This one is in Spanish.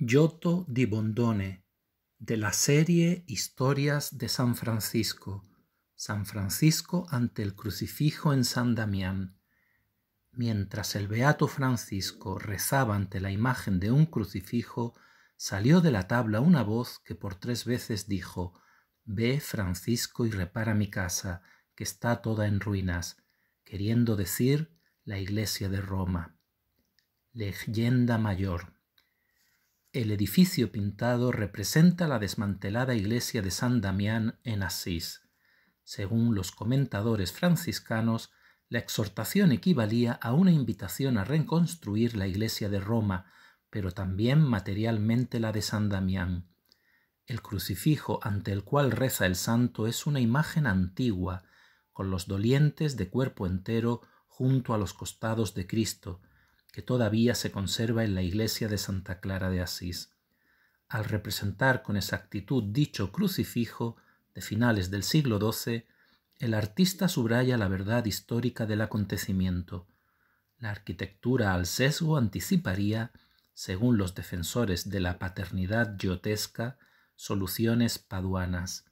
Giotto di Bondone, de la serie Historias de San Francisco, San Francisco ante el crucifijo en San Damián. Mientras el beato Francisco rezaba ante la imagen de un crucifijo, salió de la tabla una voz que por tres veces dijo, Ve Francisco y repara mi casa, que está toda en ruinas, queriendo decir la iglesia de Roma. Leyenda mayor. El edificio pintado representa la desmantelada iglesia de San Damián en Asís. Según los comentadores franciscanos, la exhortación equivalía a una invitación a reconstruir la iglesia de Roma, pero también materialmente la de San Damián. El crucifijo ante el cual reza el santo es una imagen antigua, con los dolientes de cuerpo entero junto a los costados de Cristo, que todavía se conserva en la iglesia de Santa Clara de Asís. Al representar con exactitud dicho crucifijo de finales del siglo XII, el artista subraya la verdad histórica del acontecimiento. La arquitectura al sesgo anticiparía, según los defensores de la paternidad giotesca, soluciones paduanas